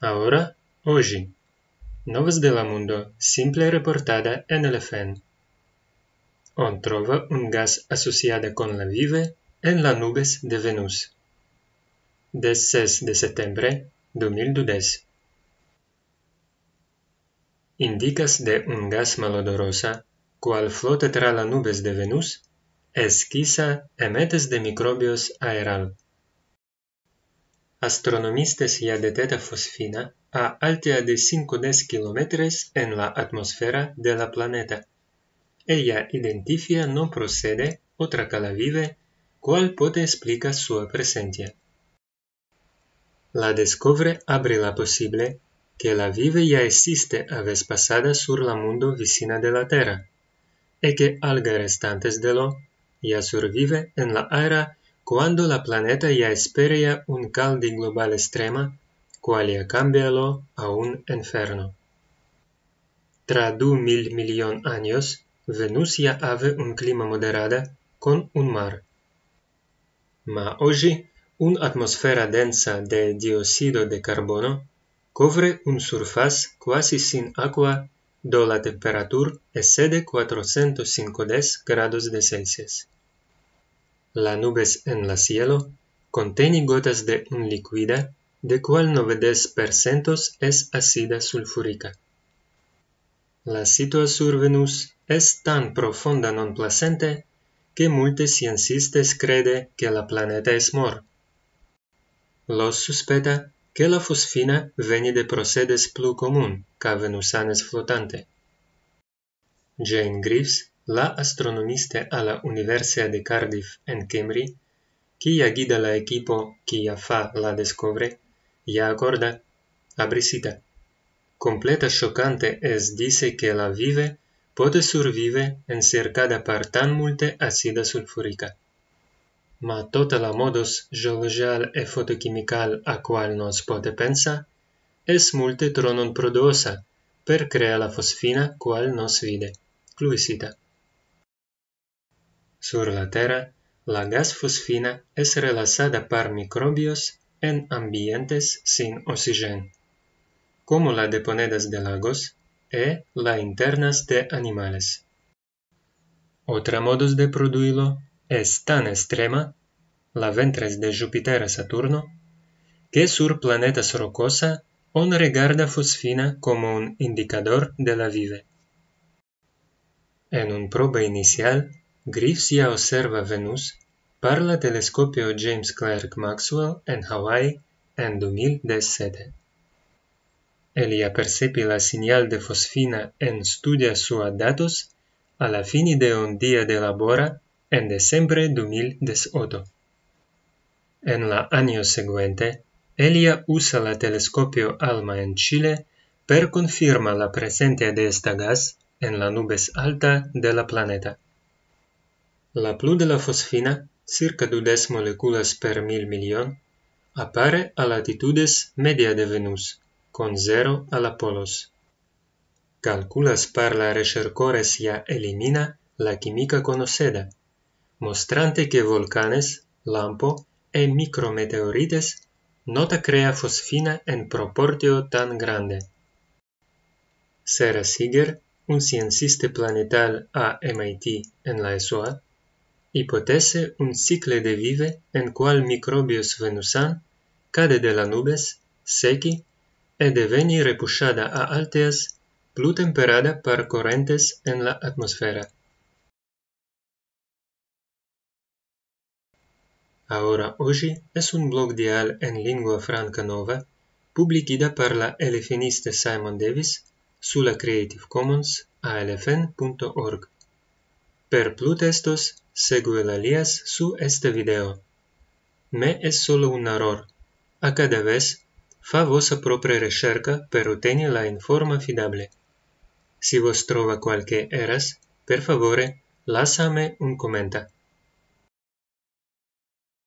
Ahora, hoy. Novas de la Mundo, simple reportada en el FEN. On trova un gas asociado con la vive en las nubes de Venus. 16 de septiembre 2012. Indicas de un gas malodorosa, cual flota tra las nubes de Venus, es quizá emetes de microbios aeral. Astronomistas ya Teta fosfina a alta de 5-10 kilómetros en la atmósfera de la planeta. Ella identifica no procede otra cala vive, cual puede explicar su presencia. La descubre abre la posible que la vive ya existe a vez pasada sur la mundo vicina de la Tierra, y e que alga restantes de lo ya survive en la era cuando la planeta ya espera un caldo global extrema, ya cambialo a un inferno. Tras dos mil millón años, Venus ya ave un clima moderado con un mar. Ma hoy, una atmósfera densa de dióxido de carbono cobre un surfaz casi sin agua do la temperatura excede 450 grados de Celsius. la nubes en la cielo conteni gotas de un liquida de cual no vedes es acida sulfurica. La situa sur Venus es tan profonda non placente que multe sciencistes crede que la planeta es mor. Los suspeta que la fosfina veni de procedes plus comun ca Venusanes flotante. Jane Griffiths la astronomiste a la Universia de Cardiff en Cymru, quia guida la equipo ha fa la descobre, ia acorda, abrisita. Completa scioccante es dice que la vive pote survive en cercada par tan multe acida sulfurica. Ma tota la modus geologial e fotochimical a qual nos pote pensa, es multe tronon produosa per crea la fosfina qual nos vide. Cluisita. Sur la Terra, la gas fosfina es relazada par microbios en ambientes sin oxigen, como la de ponedas de lagos e la internas de animales. Otra modus de produirlo es tan extrema, la ventres de Júpiter a Saturno, que sur planetas rocosa on regarda fosfina como un indicador de la vida. En un probe inicial, ya observa Venus para la telescopio James Clerk Maxwell en Hawái en 2017. Elia percibe la señal de fosfina en studia sua datos a la fin de un día de labor en diciembre 2018. En la año siguiente, Elia usa la telescopio ALMA en Chile per confirma la presencia de esta gas en la nubes alta de la planeta. La plu de la fosfina, circa 10 moléculas per mil millón, apare a latitudes media de Venus, con cero a la polos. Calculas para la si ya elimina la química conocida, mostrante que volcanes, lampo e micrometeorites nota crea fosfina en proportio tan grande. Sarah Siger, un cienciste planetal a MIT en la ESOA, Hipotese un cicle de vive en cual microbios venusan cade de la nubes, seci, e deveni repushada a alteas, plu temperada par correntes en la atmosfera. Ahora, oggi, es un blog dial en lingua franca nova, publicida par la elefiniste Simon Davis, sulla creativecommons.alfn.org. Per plus testos, el alias su este video. Me es solo un error. A cada vez, fa vosa propia recherca pero ottenere en forma fidable. Si vos trova cualquier eras, per favore, lasciame un commenta.